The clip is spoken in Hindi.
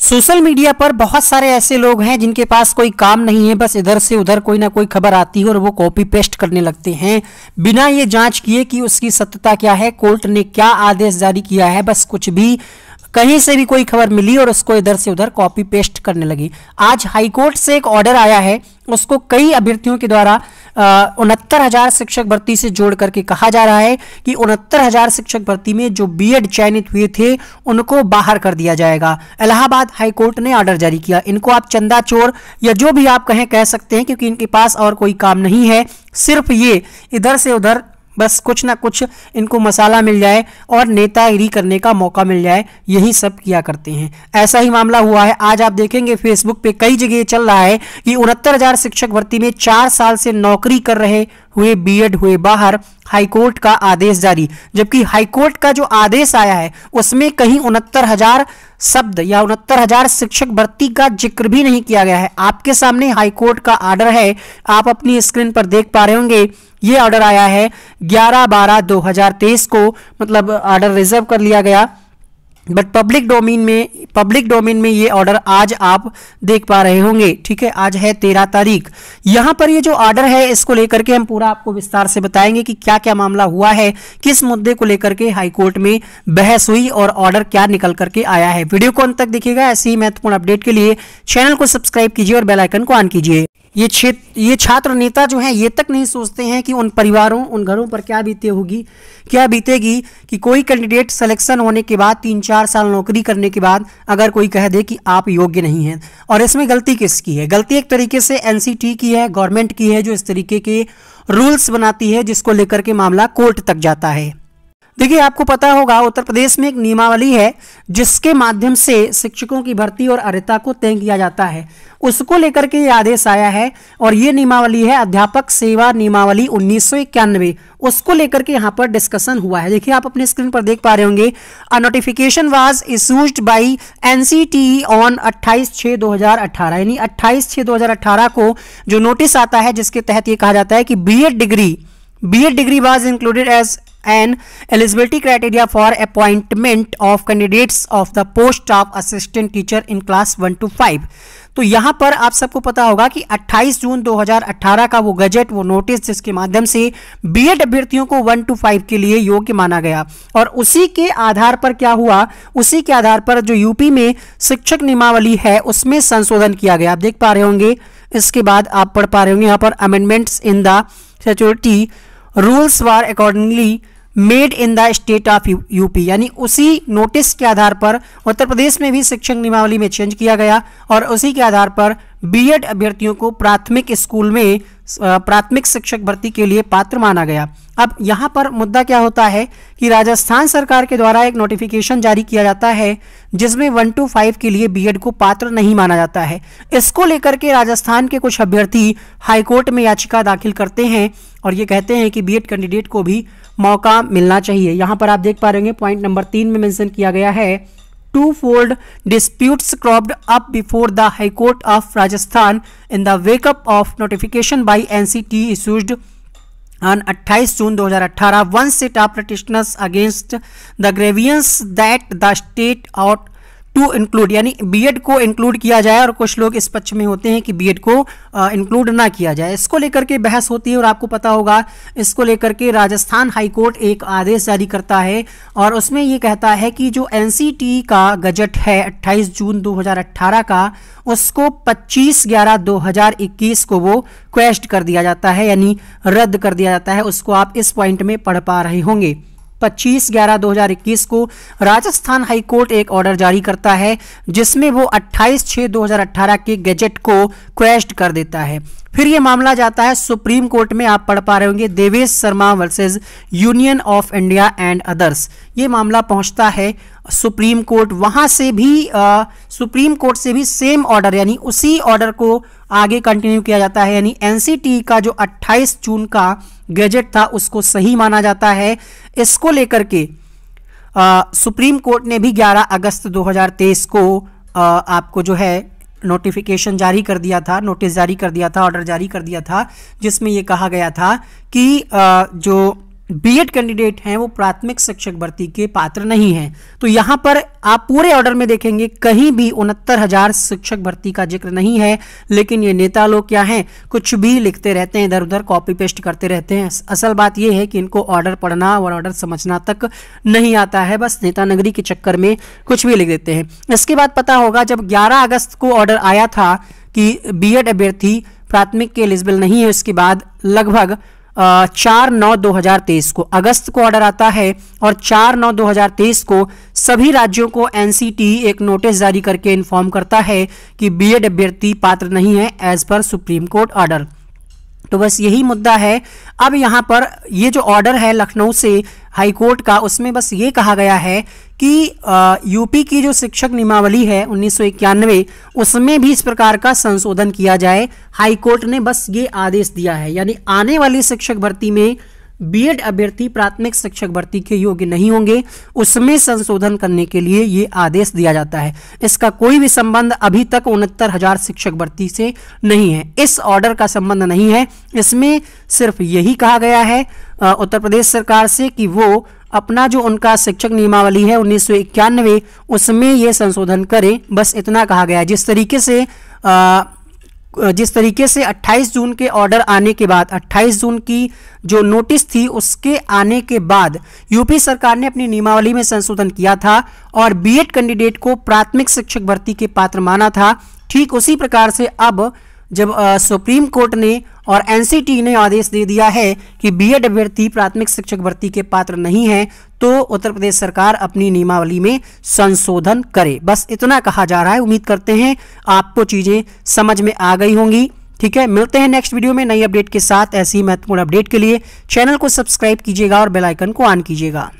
सोशल मीडिया पर बहुत सारे ऐसे लोग हैं जिनके पास कोई काम नहीं है बस इधर से उधर कोई ना कोई खबर आती है और वो कॉपी पेस्ट करने लगते हैं बिना ये जांच किए कि उसकी सत्यता क्या है कोर्ट ने क्या आदेश जारी किया है बस कुछ भी कहीं से भी कोई खबर मिली और उसको इधर से उधर कॉपी पेस्ट करने लगी आज हाईकोर्ट से एक ऑर्डर आया है उसको कई अभ्यर्थियों के द्वारा उनहत्तर हजार शिक्षक भर्ती से जोड़ करके कहा जा रहा है कि उनहत्तर हजार शिक्षक भर्ती में जो बीएड चयनित हुए थे उनको बाहर कर दिया जाएगा इलाहाबाद हाईकोर्ट ने ऑर्डर जारी किया इनको आप चंदा चोर या जो भी आप कहें कह सकते हैं क्योंकि इनके पास और कोई काम नहीं है सिर्फ ये इधर से उधर बस कुछ ना कुछ इनको मसाला मिल जाए और नेतागिरी करने का मौका मिल जाए यही सब किया करते हैं ऐसा ही मामला हुआ है आज आप देखेंगे फेसबुक पे कई जगह चल रहा है कि उनहत्तर हजार शिक्षक भर्ती में चार साल से नौकरी कर रहे हुए बीएड हुए बाहर हाईकोर्ट का आदेश जारी जबकि हाईकोर्ट का जो आदेश आया है उसमें कहीं उनहत्तर हजार शब्द या उनहत्तर हजार शिक्षक भर्ती का जिक्र भी नहीं किया गया है आपके सामने हाईकोर्ट का आर्डर है आप अपनी स्क्रीन पर देख पा रहे होंगे ये ऑर्डर आया है 11 बारह 2023 को मतलब ऑर्डर रिजर्व कर लिया गया बट पब्लिक डोमेन में पब्लिक डोमेन में ये ऑर्डर आज आप देख पा रहे होंगे ठीक है आज है तेरह तारीख यहां पर ये जो ऑर्डर है इसको लेकर के हम पूरा आपको विस्तार से बताएंगे कि क्या क्या मामला हुआ है किस मुद्दे को लेकर के हाईकोर्ट में बहस हुई और ऑर्डर क्या निकल करके आया है वीडियो को अंत तक देखिएगा ऐसे ही महत्वपूर्ण अपडेट के लिए चैनल को सब्सक्राइब कीजिए और बेलाइकन को ऑन कीजिए ये क्षेत्र ये छात्र नेता जो हैं ये तक नहीं सोचते हैं कि उन परिवारों उन घरों पर क्या बीते होगी क्या बीतेगी कि कोई कैंडिडेट सिलेक्शन होने के बाद तीन चार साल नौकरी करने के बाद अगर कोई कह दे कि आप योग्य नहीं हैं और इसमें गलती किसकी है गलती एक तरीके से एन की है गवर्नमेंट की है जो इस तरीके के रूल्स बनाती है जिसको लेकर के मामला कोर्ट तक जाता है देखिए आपको पता होगा उत्तर प्रदेश में एक नियमावली है जिसके माध्यम से शिक्षकों की भर्ती और अर्ता को तय किया जाता है उसको लेकर के ये आदेश आया है और ये नियमावली है अध्यापक सेवा नियमावली उन्नीस उसको लेकर के यहाँ पर डिस्कशन हुआ है देखिए आप अपने स्क्रीन पर देख पा रहे होंगे a notification was issues by एन ऑन अट्ठाईस छः दो यानी अट्ठाईस छः दो को जो नोटिस आता है जिसके तहत ये कहा जाता है कि B degree Ed degree was included as an eligibility criteria for appointment of candidates of the post of assistant teacher in class one to five तो यहाँ पर आप सबको पता होगा कि 28 जून 2018 का वो गजट वो नोटिस जिसके माध्यम से बीएड अभ्यर्थियों को वन टू फाइव के लिए योग्य माना गया और उसी के आधार पर क्या हुआ उसी के आधार पर जो यूपी में शिक्षक नियमावली है उसमें संशोधन किया गया आप देख पा रहे होंगे इसके बाद आप पढ़ पा रहे होंगे यहाँ पर amendments in the security rules were accordingly made in the state of UP यानी उसी नोटिस के आधार पर उत्तर प्रदेश में भी शिक्षक नियमावली में चेंज किया गया और उसी के आधार पर बीएड अभ्यर्थियों को प्राथमिक स्कूल में प्राथमिक शिक्षक भर्ती के लिए पात्र माना गया अब यहाँ पर मुद्दा क्या होता है कि राजस्थान सरकार के द्वारा एक नोटिफिकेशन जारी किया जाता है जिसमें वन टू फाइव के लिए बीएड को पात्र नहीं माना जाता है इसको लेकर के राजस्थान के कुछ अभ्यर्थी हाईकोर्ट में याचिका दाखिल करते हैं और ये कहते हैं कि बी कैंडिडेट को भी मौका मिलना चाहिए यहाँ पर आप देख पा रहे पॉइंट नंबर तीन में मैंशन किया गया है two-fold disputes cropped up before the High Court of Rajasthan in the wake-up of notification by NCT issued on 28 June 2018. One set of petitioners against the grievance that the state out to include यानी बीएड को इंक्लूड किया जाए और कुछ लोग इस पक्ष में होते हैं कि बीएड को इंक्लूड ना किया जाए इसको लेकर के बहस होती है और आपको पता होगा इसको लेकर के राजस्थान हाईकोर्ट एक आदेश जारी करता है और उसमें ये कहता है कि जो एन का गजट है अट्ठाईस जून 2018 का उसको 25 ग्यारह 2021 को वो क्वेस्ट कर दिया जाता है यानी रद्द कर दिया जाता है उसको आप इस पॉइंट में पढ़ पा रहे होंगे 25 ग्यारह 2021 को राजस्थान हाईकोर्ट एक ऑर्डर जारी करता है जिसमें वो 28 छः 2018 के गजट को क्रैश कर देता है फिर ये मामला जाता है सुप्रीम कोर्ट में आप पढ़ पा रहे होंगे Devesh Sharma versus union of India and others ये मामला पहुंचता है सुप्रीम कोर्ट वहां से भी आ, सुप्रीम कोर्ट से भी सेम ऑर्डर यानी उसी ऑर्डर को आगे कंटिन्यू किया जाता है यानी एनसीटी का जो 28 जून का गैजेट था उसको सही माना जाता है इसको लेकर के आ, सुप्रीम कोर्ट ने भी 11 अगस्त 2023 को आ, आपको जो है नोटिफिकेशन जारी कर दिया था नोटिस जारी कर दिया था ऑर्डर जारी कर दिया था जिसमें यह कहा गया था कि आ, जो बीएड कैंडिडेट हैं वो प्राथमिक शिक्षक भर्ती के पात्र नहीं हैं तो यहाँ पर आप पूरे ऑर्डर में देखेंगे कहीं भी उनहत्तर हजार शिक्षक भर्ती का जिक्र नहीं है लेकिन ये नेता लोग क्या हैं कुछ भी लिखते रहते हैं इधर उधर कॉपी पेस्ट करते रहते हैं असल बात ये है कि इनको ऑर्डर पढ़ना और ऑर्डर समझना तक नहीं आता है बस नेता नगरी के चक्कर में कुछ भी लिख देते हैं इसके बाद पता होगा जब ग्यारह अगस्त को ऑर्डर आया था कि बी अभ्यर्थी प्राथमिक के एलिजिबल नहीं है उसके बाद लगभग चार नौ 2023 को अगस्त को ऑर्डर आता है और चार नौ 2023 को सभी राज्यों को एन e एक नोटिस जारी करके इन्फॉर्म करता है कि बी एड अभ्यर्थी पात्र नहीं है as per supreme court order तो बस यही मुद्दा है अब यहाँ पर ये जो ऑर्डर है लखनऊ से हाईकोर्ट का उसमें बस ये कहा गया है कि आ, यूपी की जो शिक्षक नियमावली है उन्नीस उसमें भी इस प्रकार का संशोधन किया जाए हाईकोर्ट ने बस ये आदेश दिया है यानी आने वाली शिक्षक भर्ती में बीएड अभ्यर्थी प्राथमिक शिक्षक भर्ती के योग्य नहीं होंगे उसमें संशोधन करने के लिए ये आदेश दिया जाता है इसका कोई भी संबंध अभी तक उनहत्तर हजार शिक्षक भर्ती से नहीं है इस ऑर्डर का संबंध नहीं है इसमें सिर्फ यही कहा गया है उत्तर प्रदेश सरकार से कि वो अपना जो उनका शिक्षक नियमावली है उन्नीस उसमें ये संशोधन करें बस इतना कहा गया है जिस तरीके से आ, जिस तरीके से 28 जून के ऑर्डर आने के बाद 28 जून की जो नोटिस थी उसके आने के बाद यूपी सरकार ने अपनी नियमावली में संशोधन किया था और बीएड कैंडिडेट को प्राथमिक शिक्षक भर्ती के पात्र माना था ठीक उसी प्रकार से अब जब आ, सुप्रीम कोर्ट ने और एनसीटी ने आदेश दे दिया है कि बीएड अभ्यर्थी प्राथमिक शिक्षक भर्ती के पात्र नहीं है तो उत्तर प्रदेश सरकार अपनी नियमावली में संशोधन करे बस इतना कहा जा रहा है उम्मीद करते हैं आपको चीज़ें समझ में आ गई होंगी ठीक है मिलते हैं नेक्स्ट वीडियो में नई अपडेट के साथ ऐसी महत्वपूर्ण अपडेट के लिए चैनल को सब्सक्राइब कीजिएगा और बेलाइकन को ऑन कीजिएगा